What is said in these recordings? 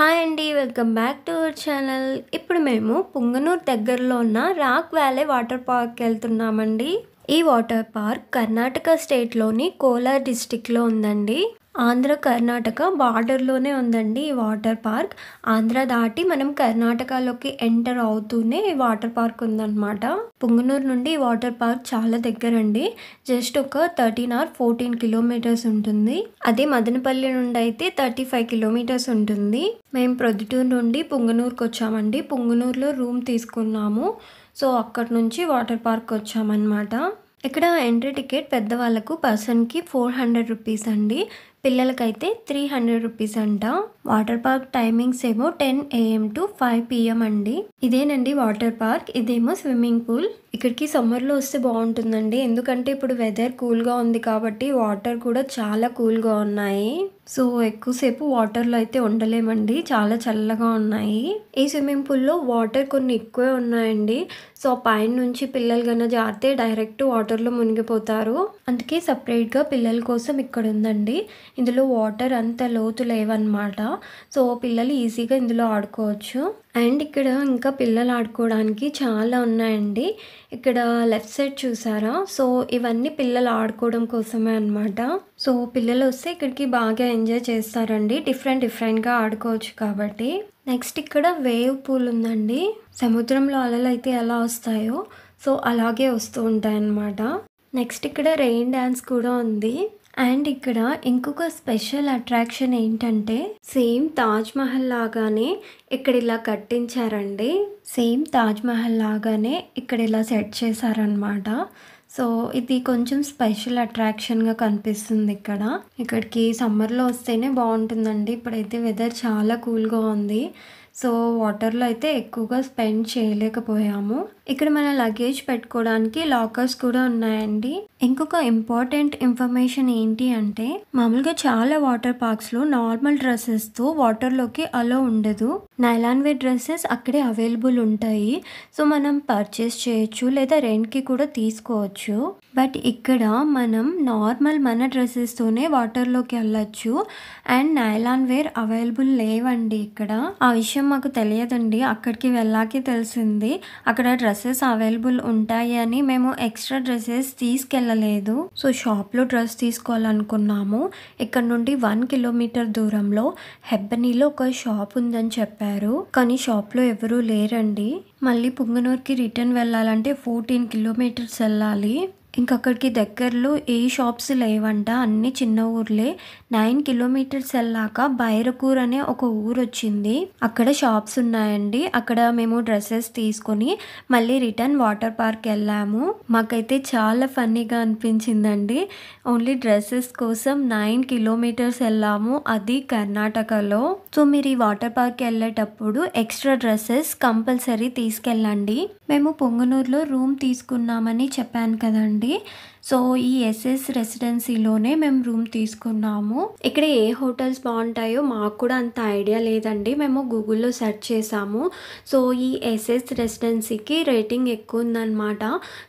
hi అండి welcome back to our channel ఇప్పుడు మేము పుంగనూరు దగ్గరలో ఉన్న రాక్ వ్యాలీ వాటర్ పార్క్కి వెళ్తున్నామండి ఈ వాటర్ పార్క్ కర్ణాటక స్టేట్లోని కోలార్ డిస్టిక్లో ఉందండి ఆంధ్ర కర్ణాటక బార్డర్లోనే ఉందండి ఈ వాటర్ పార్క్ ఆంధ్ర దాటి మనం కర్ణాటకలోకి ఎంటర్ అవుతూనే వాటర్ పార్క్ ఉందన్నమాట పుంగనూరు నుండి ఈ వాటర్ పార్క్ చాలా అండి జస్ట్ ఒక థర్టీన్ ఆర్ ఫోర్టీన్ కిలోమీటర్స్ ఉంటుంది అదే మదనపల్లి నుండి అయితే థర్టీ ఫైవ్ కిలోమీటర్స్ ఉంటుంది మేము ప్రొద్దుటూరు నుండి పుంగనూరుకి వచ్చామండి పుంగనూరులో రూమ్ తీసుకున్నాము సో అక్కడి నుంచి వాటర్ పార్క్ వచ్చామన్నమాట ఇక్కడ ఎంట్రీ టికెట్ పెద్దవాళ్ళకు పర్సన్కి ఫోర్ హండ్రెడ్ రూపీస్ అండి పిల్లలకైతే త్రీ హండ్రెడ్ రూపీస్ అంట వాటర్ పార్క్ టైమింగ్స్ ఏమో ten AM to five PM అండి ఇదేనండి వాటర్ పార్క్ ఇదేమో స్విమ్మింగ్ పూల్ ఇక్కడికి సమ్మర్లో వస్తే బాగుంటుందండి ఎందుకంటే ఇప్పుడు వెదర్ కూల్గా ఉంది కాబట్టి వాటర్ కూడా చాలా కూల్గా ఉన్నాయి సో ఎక్కువసేపు వాటర్లో అయితే ఉండలేమండి చాలా చల్లగా ఉన్నాయి ఈ స్విమ్మింగ్ పూల్లో వాటర్ కొన్ని ఎక్కువే ఉన్నాయండి సో పైన నుంచి పిల్లలు కన్నా జారితే డైరెక్ట్ వాటర్లో మునిగిపోతారు అందుకే సపరేట్గా పిల్లల కోసం ఇక్కడ ఉందండి ఇందులో వాటర్ అంత లోతు లేవన్నమాట సో పిల్లలు ఈజీగా ఇందులో ఆడుకోవచ్చు అండ్ ఇక్కడ ఇంకా పిల్లలు ఆడుకోవడానికి చాలా ఉన్నాయండి ఇక్కడ లెఫ్ట్ సైడ్ చూసారా సో ఇవన్నీ పిల్లలు ఆడుకోవడం కోసమే అనమాట సో పిల్లలు వస్తే ఇక్కడికి బాగా ఎంజాయ్ చేస్తారండి డిఫరెంట్ డిఫరెంట్గా ఆడుకోవచ్చు కాబట్టి నెక్స్ట్ ఇక్కడ వేవ్ పూల్ ఉందండి సముద్రంలో అలలు అయితే ఎలా వస్తాయో సో అలాగే వస్తూ ఉంటాయన్నమాట నెక్స్ట్ ఇక్కడ రెయిన్ డ్యాన్స్ కూడా ఉంది అండ్ ఇక్కడ ఇంకొక స్పెషల్ అట్రాక్షన్ ఏంటంటే సేమ్ తాజ్ మహల్ లాగానే ఇక్కడ ఇలా కట్టించారండి సేమ్ తాజ్ మహల్ లాగానే ఇక్కడ ఇలా సెట్ చేశారనమాట సో ఇది కొంచెం స్పెషల్ అట్రాక్షన్గా కనిపిస్తుంది ఇక్కడ ఇక్కడికి సమ్మర్లో వస్తేనే బాగుంటుందండి ఇప్పుడైతే వెదర్ చాలా కూల్గా ఉంది సో వాటర్లో అయితే ఎక్కువగా స్పెండ్ చేయలేకపోయాము ఇక్కడ మన లగేజ్ పెట్టుకోవడానికి లాకర్స్ కూడా ఉన్నాయండి ఇంకొక ఇంపార్టెంట్ ఇన్ఫర్మేషన్ ఏంటి అంటే మామూలుగా చాలా వాటర్ పార్క్స్ లో నార్మల్ డ్రెస్సెస్ తో వాటర్ లోకి అలో ఉండదు నైలాన్ వే డ్రెస్సెస్ అక్కడే అవైలబుల్ ఉంటాయి సో మనం పర్చేస్ చేయొచ్చు లేదా రెంట్ కి కూడా తీసుకోవచ్చు బట్ ఇక్కడ మనం నార్మల్ మన డ్రెస్సెస్ తోనే వాటర్ లోకి వెళ్ళచ్చు అండ్ నైలాన్ వేర్ అవైలబుల్ లేవండి ఇక్కడ ఆ విషయం మాకు తెలియదండి అక్కడికి వెళ్ళాకే తెలిసింది అక్కడ డ్రెస్సెస్ అవైలబుల్ ఉంటాయి అని మేము ఎక్స్ట్రా డ్రెస్సెస్ తీసుకెళ్ళలేదు సో షాప్లో డ్రెస్ తీసుకోవాలనుకున్నాము ఇక్కడ నుండి వన్ కిలోమీటర్ దూరంలో హెబ్బనీలో ఒక షాప్ ఉందని చెప్పారు కానీ షాప్లో ఎవరూ లేరండి మళ్ళీ పుంగనూరుకి రిటర్న్ వెళ్ళాలంటే ఫోర్టీన్ కిలోమీటర్స్ వెళ్ళాలి ఇంక అక్కడికి దగ్గరలో ఏ షాప్స్ లేవంట అన్ని చిన్న ఊర్లే నైన్ కిలోమీటర్స్ వెళ్ళాక బైరకూర్ అనే ఒక ఊరు వచ్చింది అక్కడ షాప్స్ ఉన్నాయండి అక్కడ మేము డ్రెస్సెస్ తీసుకొని మళ్ళీ రిటర్న్ వాటర్ పార్క్ వెళ్ళాము మాకైతే చాలా ఫన్నీగా అనిపించిందండి ఓన్లీ డ్రెస్సెస్ కోసం నైన్ కిలోమీటర్స్ వెళ్ళాము అది కర్ణాటకలో సో మీరు ఈ వాటర్ పార్క్ వెళ్ళేటప్పుడు ఎక్స్ట్రా డ్రెస్సెస్ కంపల్సరీ తీసుకెళ్ళండి మేము పొంగనూరులో రూమ్ తీసుకున్నామని చెప్పాను కదండి అండి సో ఈ ఎస్ఎస్ రెసిడెన్సీలోనే మేము రూమ్ తీసుకున్నాము ఇక్కడ ఏ హోటల్స్ బాగుంటాయో మాకు కూడా అంత ఐడియా లేదండి మేము గూగుల్లో సెర్చ్ చేసాము సో ఈ ఎస్ఎస్ రెసిడెన్సీకి రేటింగ్ ఎక్కువ ఉందన్నమాట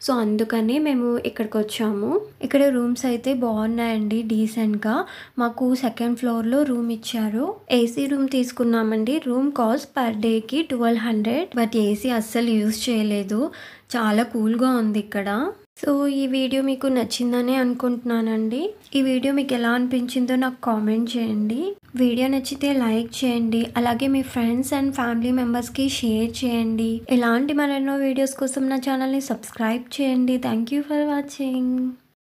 సో అందుకని మేము ఇక్కడికి వచ్చాము ఇక్కడ రూమ్స్ అయితే బాగున్నాయండి డీసెంట్గా మాకు సెకండ్ ఫ్లోర్లో రూమ్ ఇచ్చారు ఏసీ రూమ్ తీసుకున్నామండి రూమ్ కాస్ట్ పర్ డేకి ట్వెల్వ్ హండ్రెడ్ బట్ ఏసీ అస్సలు యూజ్ చేయలేదు చాలా కూల్గా ఉంది ఇక్కడ సో ఈ వీడియో మీకు నచ్చిందనే అనుకుంటున్నానండి ఈ వీడియో మీకు ఎలా అనిపించిందో నాకు కామెంట్ చేయండి వీడియో నచ్చితే లైక్ చేయండి అలాగే మీ ఫ్రెండ్స్ అండ్ ఫ్యామిలీ మెంబర్స్కి షేర్ చేయండి ఇలాంటి మరెన్నో వీడియోస్ కోసం నా ఛానల్ని సబ్స్క్రైబ్ చేయండి థ్యాంక్ ఫర్ వాచింగ్